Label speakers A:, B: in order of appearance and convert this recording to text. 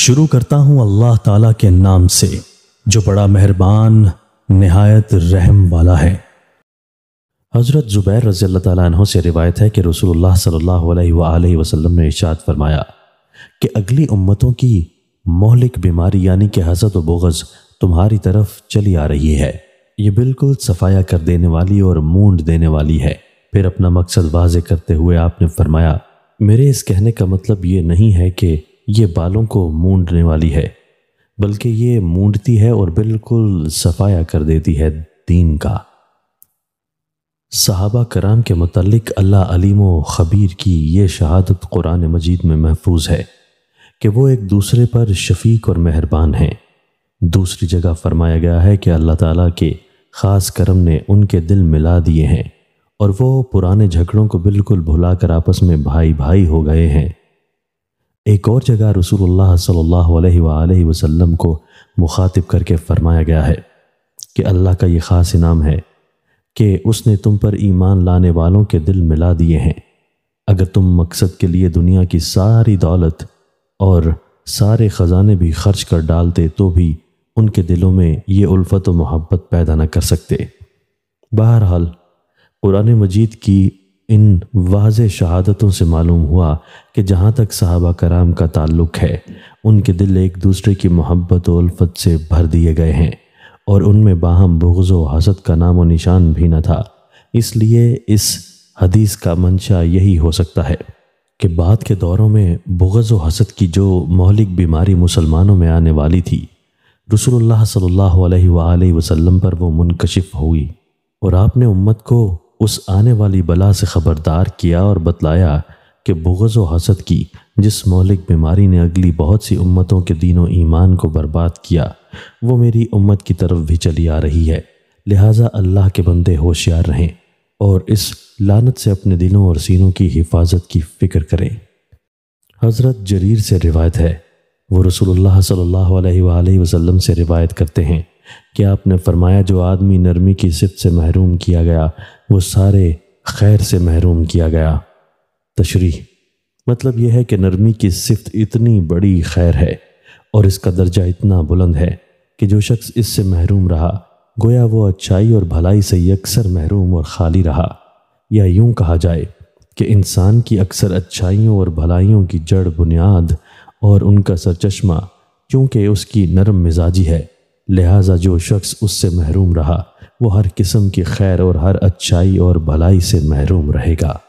A: शुरू करता हूं अल्लाह ताला के नाम से जो बड़ा मेहरबान नहायत रहम वाला है हज़रत ज़ुबैर रज़ी अल्लाह तहों से रिवायत है कि रसूलुल्लाह सल्लल्लाहु अलैहि वसल्लम ने इशाद फरमाया कि अगली उम्मतों की मौलिक बीमारी यानी कि हज़रत बोगज़ तुम्हारी तरफ चली आ रही है ये बिल्कुल सफाया कर देने वाली और मूंड देने वाली है फिर अपना मकसद वाज करते हुए आपने फरमाया मेरे इस कहने का मतलब ये नहीं है कि ये बालों को मूंडने वाली है बल्कि ये मूंडती है और बिल्कुल सफाया कर देती है दीन का सहाबा कराम के मतलब अल्लाह अलीम ख़बीर की ये शहादत कुरान मजीद में महफूज है कि वो एक दूसरे पर शफीक और मेहरबान हैं दूसरी जगह फरमाया गया है कि अल्लाह ताला के ख़ास करम ने उनके दिल मिला दिए हैं और वो पुराने झगड़ों को बिल्कुल भुलाकर आपस में भाई भाई हो गए हैं एक और जगह रसूलुल्लाह सल्लल्लाहु अलैहि वसल्लम को मुखातिब करके फरमाया गया है कि अल्लाह का ये ख़ास इनाम है कि उसने तुम पर ईमान लाने वालों के दिल मिला दिए हैं अगर तुम मकसद के लिए दुनिया की सारी दौलत और सारे ख़जाने भी खर्च कर डालते तो भी उनके दिलों में ये उल्फत व मोहब्बत पैदा न कर सकते बहरहाल कुरान मजीद की इन वाज शहादतों से मालूम हुआ कि जहाँ तक साहबा कराम का ताल्लुक है उनके दिल एक दूसरे की मोहब्बत वल्फत उल्फत से भर दिए गए हैं और उनमें बाहम बुगज़ो व हसद का नाम व निशान भी न था इसलिए इस हदीस का मंशा यही हो सकता है कि बाद के दौरों में बुगज़ो व हसद की जो मौलिक बीमारी मुसलमानों में आने वाली थी रसूलुल्लाह सल्लल्लाहु अलैहि वसल्लम पर वो मुनकशिफ हुई और आपने उम्मत को उस आने वाली बला से खबरदार किया और बतलाया कि बुगज़ व हसद की जिस मौलिक बीमारी ने अगली बहुत सी उम्मतों के दीनों ईमान को बर्बाद किया वो मेरी उम्मत की तरफ भी चली आ रही है लिहाजा अल्लाह के बंदे होशियार रहें और इस लानत से अपने दिलों और सीनों की हिफाजत की फ़िक्र करें हज़रत जरीर से रिवायत है वो रसूलुल्लाह सल्लल्लाहु अलैहि वसल्लम से रिवायत करते हैं कि आपने फरमाया जो आदमी नरमी की सिद्ध से महरूम किया गया वो सारे खैर से महरूम किया गया तशरी मतलब यह है कि नरमी की सिफत इतनी बड़ी खैर है और इसका दर्जा इतना बुलंद है कि जो शख्स इससे महरूम रहा गोया वो अच्छाई और भलाई से अक्सर महरूम और खाली रहा या यूं कहा जाए कि इंसान की अक्सर अच्छाइयों और भलाइयों की जड़ बुनियाद और उनका सरचश्मा क्योंकि उसकी नरम मिजाजी है लिहाजा जो शख्स उससे महरूम रहा वो हर किस्म की खैर और हर अच्छाई और भलाई से महरूम रहेगा